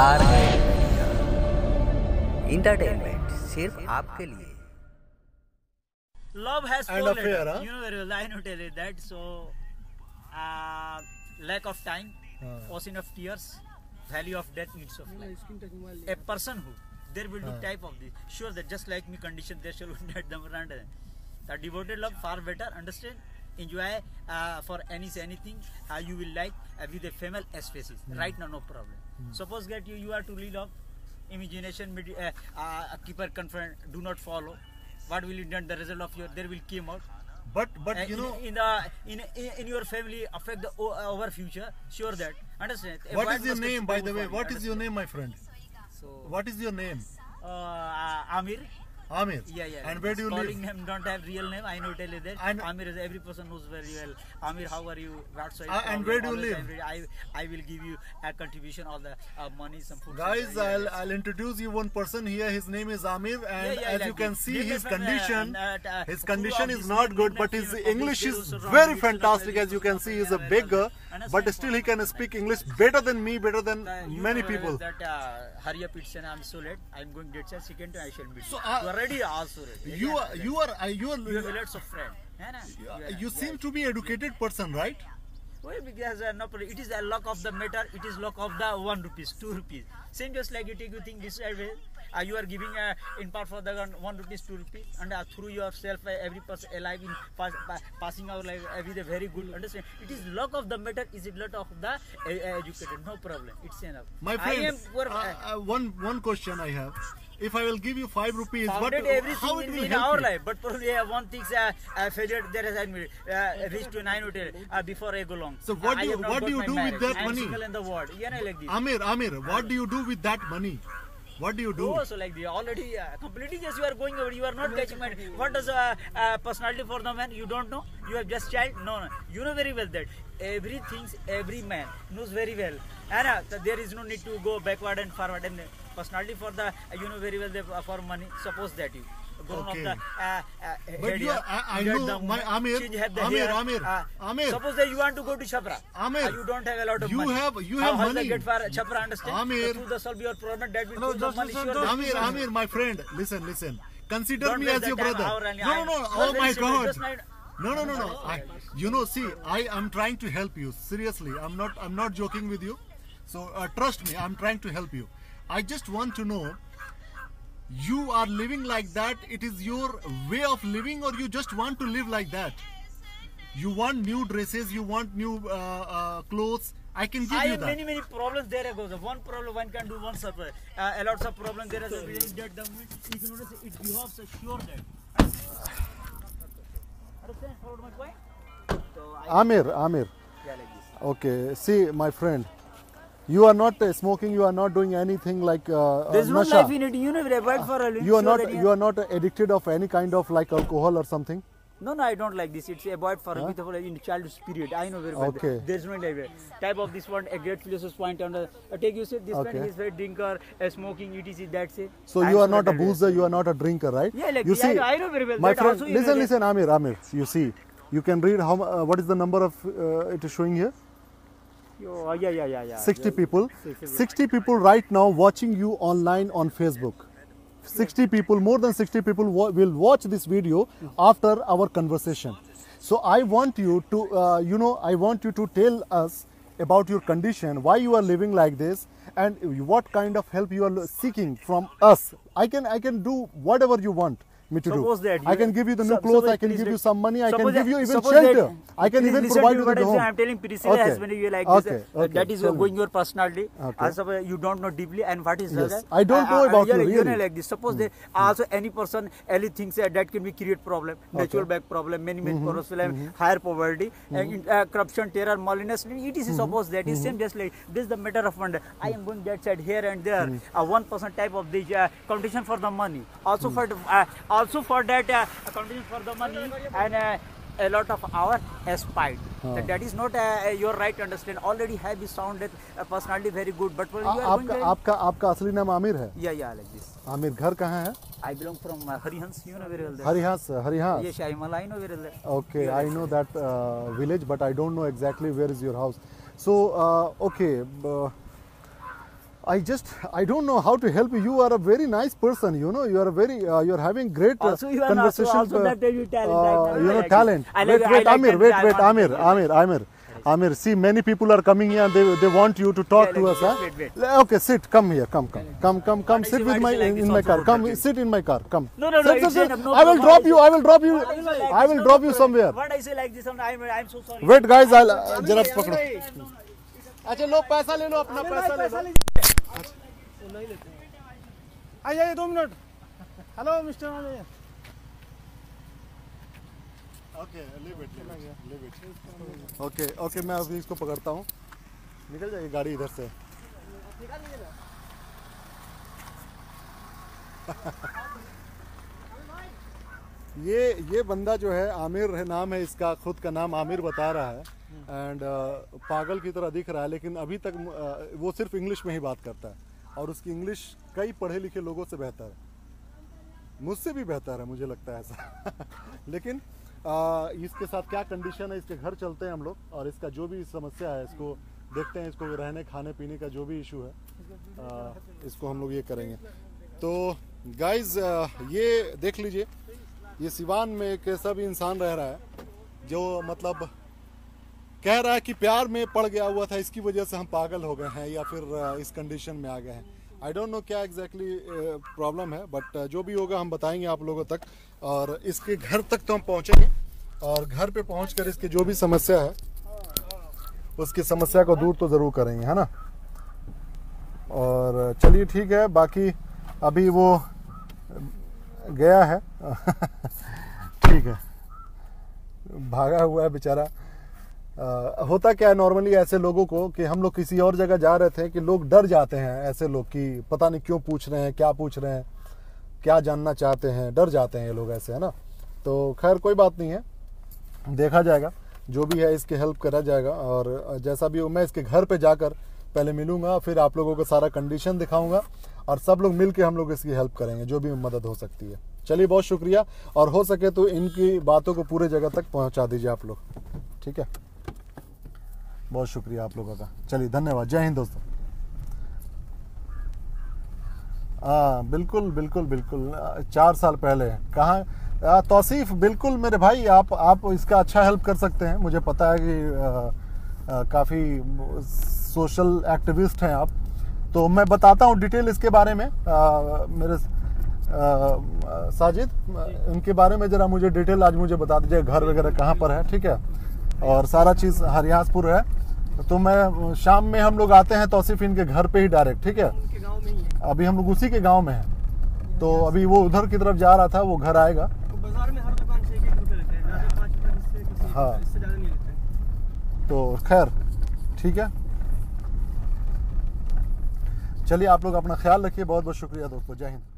R entertainment सिर्फ आपके लिए love has and you know very line to tell that so lack of time was enough tears value of death needs of a person who there will do type of this sure that just like me condition there shall not dumb the devoted love far better understand enjoy uh, for any anything uh, you will like uh, with a female species mm. Suppose that you, you are to lead of imagination eh, uh, uh, keeper conference do not follow. What will you done? The result of your there will come out. But but uh, you in, know in the in, in, in your family affect the uh, our future. Sure that understand. Eh, what is your name by the way? What is your name, my friend? So what is your name? Uh, Amir. Amir. Yeah, yeah. And where do you live? Calling don't have real name. I know tell you that. And Amir is every person knows very well. Amir, how are you? What's uh, And where do you live? Every, I I will give you a contribution of the uh, money, some food. Guys, some, I'll I'll introduce you one person here. His name is Amir, and yeah, yeah, as like you can see, his uh, condition uh, uh, his condition is not good, but his English is very fantastic. As you can see, he's a beggar, but still he can speak English better than me, better than many people. That hurry up, it's I'm so late. I'm going to get second. I shall be. So already You are, you are, uh, you are. You of friend. You, you seem to be educated person, right? Why? Because uh, no, it is a lock of the matter. It is lock of the one rupees, two rupees. Same just like you take you think this uh, way. Uh, you are giving uh, in part for the one rupees, two rupees, and uh, through yourself, uh, every person alive in pass, pa passing our life uh, with a very good understand. It is luck of the matter. Is it lot of the uh, educated? No problem. It's enough. My friend, uh, one one question I have if I will give you five rupees, but how it will in our life. But probably uh, one thing uh, I figured there is uh, I uh, reached to nine hotel uh, before I go long. So what do you, what do you do with that I'm money? Single in the world. You know, like this. Amir, Amir, what do you do with that money? What do you do? Oh, so like the already uh, completely just you are going over. You are not catching my. What does uh, uh, personality for the man? You don't know. You have just child. No, no. You know very well that everything every man knows very well. And uh, there is no need to go backward and forward and personality for the uh, you know very well they, uh, for money suppose that you grown okay. the uh, uh, but you are, I, I know uh, the, my Amir Amir Amir uh, Amir suppose that you want to go to Chhapra Amir uh, you don't have a lot of you money have you have how, money I get for Chhapra understand Amir so, to solve your problem that will no, just, money, just, just, Amir Amir my friend listen listen consider don't me as your brother no no no oh my god no no no no I, you know see i am trying to help you seriously i'm not i'm not joking with you so uh, trust me i'm trying to help you I just want to know you are living like that it is your way of living or you just want to live like that you want new dresses you want new uh, uh, clothes I can give I you have that. many many problems there goes one problem one can do one survey uh, a lot of problems there is a that government it notice it behoves sure that Amir Amir okay see my friend you are not uh, smoking you are not doing anything like uh, uh there's uh, no life in it you know required for a you are not you are, not addicted of any kind of like alcohol or something no no i don't like this it's about for huh? with in child's period i know very well okay. there's no life type of this one a great philosopher's point Under uh, take you said this okay. one is very drinker a smoking etc that's it so I you are not a boozer you are not a drinker right yeah like you yeah, see i know very well my friend listen listen amir amir you see you can read how uh, what is the number of it is showing here Oh, uh, yeah, yeah, yeah, yeah. 60 people. 60 people right now watching you online on Facebook. 60 people, more than 60 people will watch this video hmm. after our conversation. So I want you to, uh, you know, I want you to tell us about your condition, why you are living like this, and what kind of help you are seeking from us. I can, I can do whatever you want me to suppose do. That I can give you the new clothes, I can give you some money, I can give you even shelter. I can even provide you with home. I am telling Priscilla okay. as when you like okay. this. Uh, okay. That is going your personality. Okay. As uh, you don't know deeply and what is yes. I don't uh, know about you. You know like this. Suppose hmm. that hmm. also any person, any things that can be create problem, natural back problem, many many mm-hmm. problem, mm-hmm. higher poverty, mm-hmm. corruption, terror, malignancy. It is suppose that is same just like this is the matter of wonder. I am going that side here and there. One person type of this competition for the money. Also mm. for also for that uh, accounting for the money and uh, a lot of our aspired. Uh, So that is not uh, your right understand. Already have been sounded uh, personally very good, but when you are going aapka aapka asli naam amir hai Yeah, yeah, like this. amir ghar kahan hai I belong from uh, Harihans. You know very well. Harihans, Harihans. Yes, I am. I know very well. Okay, yeah, I know that uh, village, but I don't know exactly where is your house. So uh, okay. Uh, I just I don't know how to help you. You are a very nice person. You know, you are very uh, you are having great uh, also, you are conversation. Also, also uh, that you talent. Uh, you know, like talent. Like wait, wait, like Amir, wait, wait, Amir, Amir, Amir. Amir, see, many people are coming here and they, they want you to talk yeah, to us. Huh? Wait, wait. Okay, sit. Come here. Come, come, come, come, come. Sit with my like in my car. Come, sit in my car. Come. No, no, no. Sit, sit, No, I will drop you. I will drop you. I will drop you somewhere. What I say like this? I'm I'm so sorry. Wait, guys. I'll. Uh, जरा पकड़ो. अच्छा लो पैसा ले लो अपना पैसा अच्छा आइए दो minute hello mister okay okay okay मैं अभी इसको पकड़ता हूँ निकल जाएगी गाड़ी इधर से ये ये बंदा जो है आमिर है नाम है इसका खुद का नाम आमिर बता रहा है एंड uh, पागल की तरह दिख रहा है लेकिन अभी तक uh, वो सिर्फ इंग्लिश में ही बात करता है और उसकी इंग्लिश कई पढ़े लिखे लोगों से बेहतर है मुझसे भी बेहतर है मुझे लगता है ऐसा लेकिन uh, इसके साथ क्या कंडीशन है इसके घर चलते हैं हम लोग और इसका जो भी समस्या है इसको देखते हैं इसको रहने खाने पीने का जो भी इशू है आ, uh, इसको हम लोग ये करेंगे तो गाइज ये देख लीजिए ये सिवान में एक ऐसा भी इंसान रह रहा है जो मतलब कह रहा है कि प्यार में पड़ गया हुआ था इसकी वजह से हम पागल हो गए हैं या फिर इस कंडीशन में आ गए हैं आई डोंट नो क्या एग्जैक्टली प्रॉब्लम है बट जो भी होगा हम बताएंगे आप लोगों तक और इसके घर तक तो हम पहुँचेंगे और घर पे कर इसकी जो भी समस्या है उसकी समस्या को दूर तो ज़रूर करेंगे है ना और चलिए ठीक है बाकी अभी वो गया है ठीक है भागा हुआ है बेचारा आ, होता क्या है नॉर्मली ऐसे लोगों को कि हम लोग किसी और जगह जा रहे थे कि लोग डर जाते हैं ऐसे लोग कि पता नहीं क्यों पूछ रहे हैं क्या पूछ रहे हैं क्या जानना चाहते हैं डर जाते हैं ये लोग ऐसे है ना तो खैर कोई बात नहीं है देखा जाएगा जो भी है इसकी हेल्प करा जाएगा और जैसा भी हो मैं इसके घर पे जाकर पहले मिलूंगा फिर आप लोगों को सारा कंडीशन दिखाऊंगा और सब लोग मिल के हम लोग इसकी हेल्प करेंगे जो भी मदद हो सकती है चलिए बहुत शुक्रिया और हो सके तो इनकी बातों को पूरे जगह तक पहुँचा दीजिए आप लोग ठीक है बहुत शुक्रिया आप लोगों का चलिए धन्यवाद जय हिंद दोस्तों हाँ बिल्कुल बिल्कुल बिल्कुल चार साल पहले कहाँ हाँ, तोसीफ बिल्कुल मेरे भाई आप आप इसका अच्छा हेल्प कर सकते हैं मुझे पता है कि काफ़ी सोशल एक्टिविस्ट हैं आप तो मैं बताता हूँ डिटेल इसके बारे में आ, मेरे साजिद उनके बारे में ज़रा मुझे डिटेल आज मुझे बता दीजिए घर वगैरह कहाँ पर है ठीक है और सारा चीज़ हरियासपुर है तो मैं शाम में हम लोग आते हैं तोसिफ इनके घर पे ही डायरेक्ट ठीक है अभी हम लोग उसी के गांव में हैं तो अभी वो उधर की तरफ जा रहा था वो घर आएगा तो हाँ तो खैर ठीक है चलिए आप लोग अपना ख्याल रखिए बहुत बहुत शुक्रिया दोस्तों जय हिंद